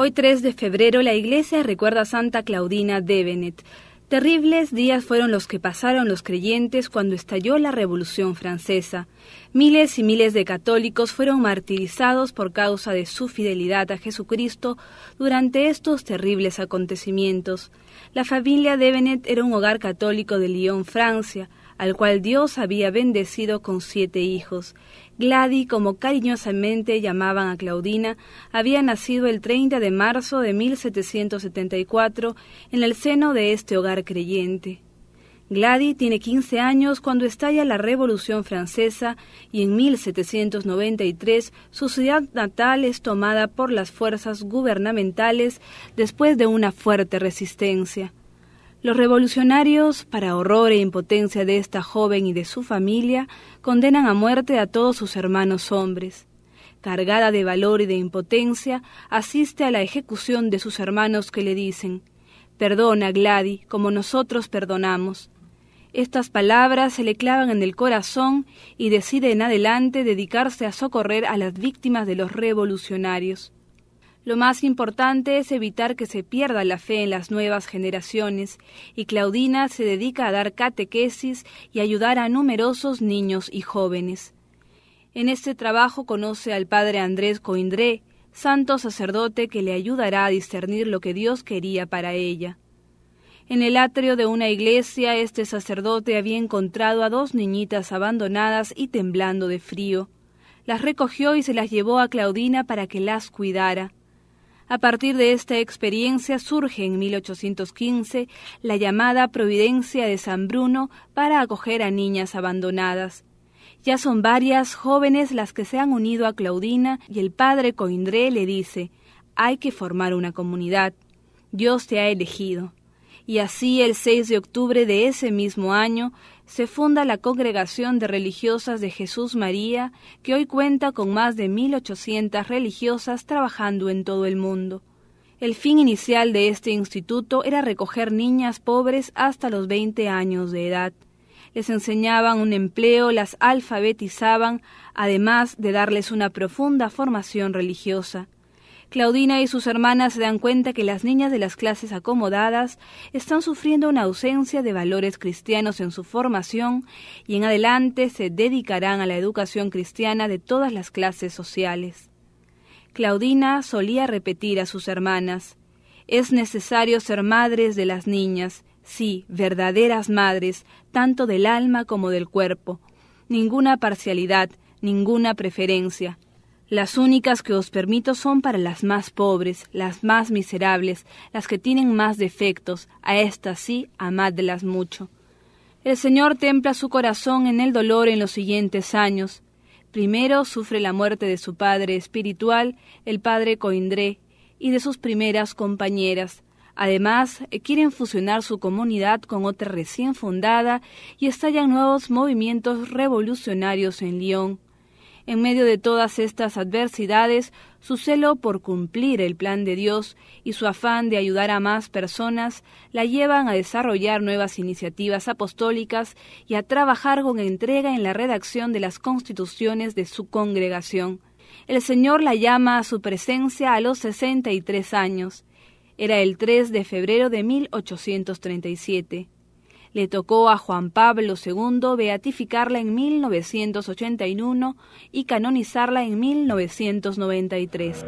Hoy 3 de febrero la iglesia recuerda a Santa Claudina de Benet. Terribles días fueron los que pasaron los creyentes cuando estalló la Revolución Francesa. Miles y miles de católicos fueron martirizados por causa de su fidelidad a Jesucristo durante estos terribles acontecimientos. La familia de Benet era un hogar católico de Lyon, Francia, al cual Dios había bendecido con siete hijos. Gladys, como cariñosamente llamaban a Claudina, había nacido el 30 de marzo de 1774 en el seno de este hogar creyente. Glady tiene 15 años cuando estalla la Revolución Francesa y en 1793 su ciudad natal es tomada por las fuerzas gubernamentales después de una fuerte resistencia. Los revolucionarios, para horror e impotencia de esta joven y de su familia, condenan a muerte a todos sus hermanos hombres. Cargada de valor y de impotencia, asiste a la ejecución de sus hermanos que le dicen Perdona, Glady, como nosotros perdonamos. Estas palabras se le clavan en el corazón y decide en adelante dedicarse a socorrer a las víctimas de los revolucionarios. Lo más importante es evitar que se pierda la fe en las nuevas generaciones, y Claudina se dedica a dar catequesis y ayudar a numerosos niños y jóvenes. En este trabajo conoce al padre Andrés Coindré, santo sacerdote que le ayudará a discernir lo que Dios quería para ella. En el atrio de una iglesia, este sacerdote había encontrado a dos niñitas abandonadas y temblando de frío. Las recogió y se las llevó a Claudina para que las cuidara. A partir de esta experiencia surge en 1815 la llamada Providencia de San Bruno para acoger a niñas abandonadas. Ya son varias jóvenes las que se han unido a Claudina y el padre Coindré le dice, hay que formar una comunidad. Dios te ha elegido y así el 6 de octubre de ese mismo año se funda la Congregación de Religiosas de Jesús María, que hoy cuenta con más de 1.800 religiosas trabajando en todo el mundo. El fin inicial de este instituto era recoger niñas pobres hasta los 20 años de edad. Les enseñaban un empleo, las alfabetizaban, además de darles una profunda formación religiosa. Claudina y sus hermanas se dan cuenta que las niñas de las clases acomodadas están sufriendo una ausencia de valores cristianos en su formación y en adelante se dedicarán a la educación cristiana de todas las clases sociales. Claudina solía repetir a sus hermanas, es necesario ser madres de las niñas, sí, verdaderas madres, tanto del alma como del cuerpo. Ninguna parcialidad, ninguna preferencia. Las únicas que os permito son para las más pobres, las más miserables, las que tienen más defectos, a estas sí, amadlas mucho. El Señor templa su corazón en el dolor en los siguientes años. Primero sufre la muerte de su padre espiritual, el padre Coindré, y de sus primeras compañeras. Además, quieren fusionar su comunidad con otra recién fundada y estallan nuevos movimientos revolucionarios en Lyon. En medio de todas estas adversidades, su celo por cumplir el plan de Dios y su afán de ayudar a más personas la llevan a desarrollar nuevas iniciativas apostólicas y a trabajar con entrega en la redacción de las constituciones de su congregación. El Señor la llama a su presencia a los sesenta y tres años. Era el 3 de febrero de 1837 le tocó a Juan Pablo II beatificarla en 1981 y canonizarla en 1993.